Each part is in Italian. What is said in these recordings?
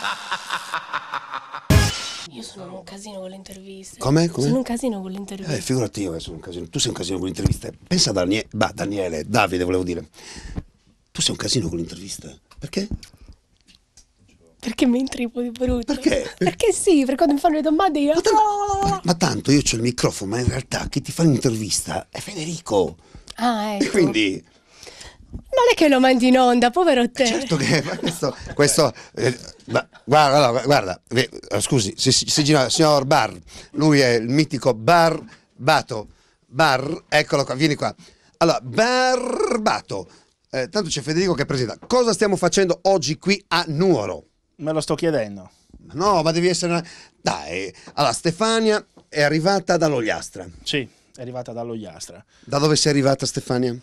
Io sono un casino con le interviste. Come? Come? Sono un casino con le interviste. Eh, figurati io sono un casino. Tu sei un casino con le interviste. Pensa a Danie- bah, Daniele, Davide volevo dire. Tu sei un casino con le interviste. Perché? Perché mi entri un po' di brutto. Perché? Perché sì, perché quando mi fanno le domande io... Ma, ma, ma tanto io ho il microfono, ma in realtà chi ti fa l'intervista è Federico. Ah, ecco. E quindi... Non è che lo mandi in onda, povero te. Certo che ma questo, questo eh, ma, guarda, no, guarda eh, eh, scusi, si, si, si gira, signor Bar, lui è il mitico Bar Bato, Bar, eccolo qua, vieni qua. Allora, Barbato, eh, tanto c'è Federico che presenta, cosa stiamo facendo oggi qui a Nuoro? Me lo sto chiedendo. no, ma devi essere... Dai, allora Stefania è arrivata dall'Ogliastra. Sì, è arrivata dall'Ogliastra. Da dove sei arrivata Stefania?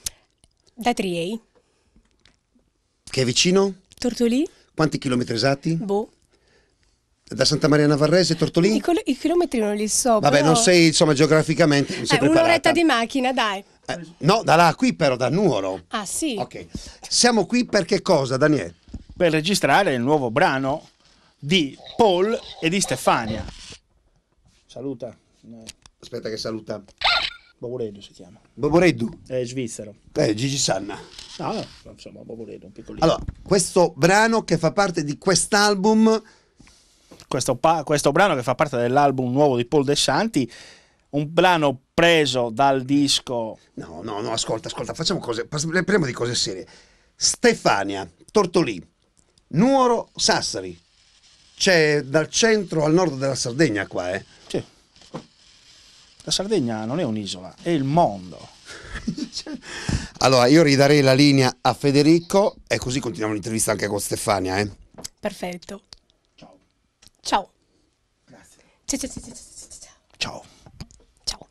Da Triei. Che è vicino? Tortolì. Quanti chilometri esatti? Boh. Da Santa Maria Navarrese, Tortolì? I, I, chilometri non li so. Vabbè, però... non sei, insomma, geograficamente. Non sei eh, un'oretta di macchina, dai. Eh, no, da là, qui però, da Nuoro. Ah, sì. Ok. Siamo qui per che cosa, Daniele? Per registrare il nuovo brano di Paul e di Stefania. Saluta. Aspetta che saluta. Boboreddu si chiama. Boboreddu? È svizzero. Eh, Gigi Sanna. Ah, insomma, Boboreddu, un piccolino. Allora, questo brano che fa parte di quest'album... Questo, pa- questo brano che fa parte dell'album nuovo di Paul De Santi, un brano preso dal disco... No, no, no, ascolta, ascolta, facciamo cose, parliamo di cose serie. Stefania, Tortolì, Nuoro, Sassari. C'è dal centro al nord della Sardegna qua, eh? Sì. La Sardegna non è un'isola, è il mondo. allora, io ridarei la linea a Federico e così continuiamo l'intervista anche con Stefania. Eh. Perfetto. Ciao. Ciao. Grazie. Ciao, ciao, ciao, ciao. Ciao.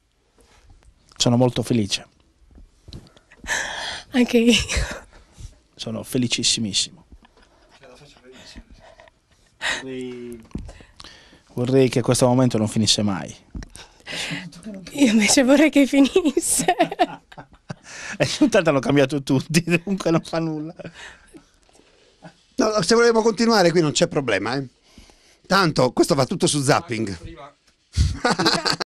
Sono molto felice. Anche io. Sono felicissimissimo. Vorrei che questo momento non finisse mai. Io invece vorrei che finisse. e eh, intanto hanno cambiato tutti, comunque non fa nulla. No, se volevo continuare qui non c'è problema. Eh. Tanto questo va tutto su zapping.